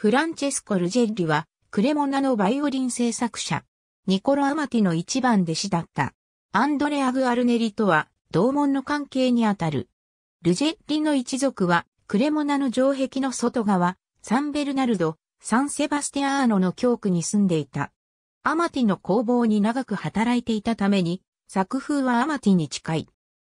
フランチェスコ・ルジェッリは、クレモナのバイオリン製作者、ニコロ・アマティの一番弟子だった。アンドレ・アグ・アルネリとは、同門の関係にあたる。ルジェッリの一族は、クレモナの城壁の外側、サンベルナルド、サンセバステアーノの教区に住んでいた。アマティの工房に長く働いていたために、作風はアマティに近い。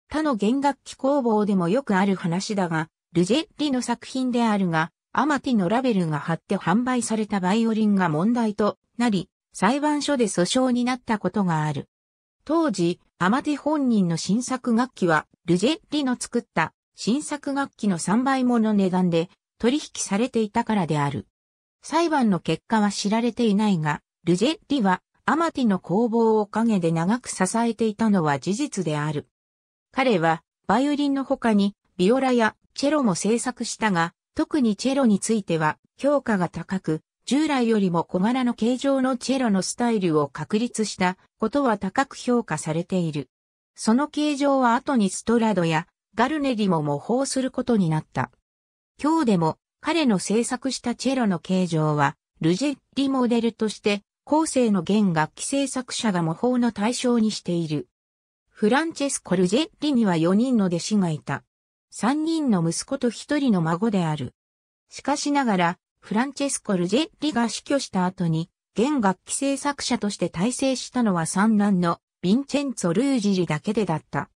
他の弦楽器工房でもよくある話だが、ルジェッリの作品であるが、アマティのラベルが貼って販売されたバイオリンが問題となり、裁判所で訴訟になったことがある。当時、アマティ本人の新作楽器は、ルジェッリの作った新作楽器の3倍もの値段で取引されていたからである。裁判の結果は知られていないが、ルジェッリはアマティの工房を陰で長く支えていたのは事実である。彼はバイオリンの他にビオラやチェロも制作したが、特にチェロについては評価が高く、従来よりも小柄の形状のチェロのスタイルを確立したことは高く評価されている。その形状は後にストラドやガルネリも模倣することになった。今日でも彼の制作したチェロの形状はルジェッリモデルとして後世の弦楽器制作者が模倣の対象にしている。フランチェスコ・ルジェッリには4人の弟子がいた。三人の息子と一人の孫である。しかしながら、フランチェスコ・ルジェッリが死去した後に、現楽器制作者として大成したのは三男のヴィンチェンツォ・ルージリだけでだった。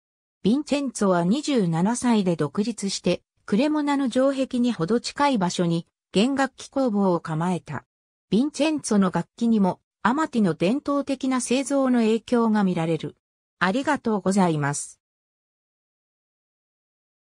ヴィンチェンツォは27歳で独立して、クレモナの城壁にほど近い場所に弦楽器工房を構えた。ヴィンチェンツォの楽器にもアマティの伝統的な製造の影響が見られる。ありがとうございます。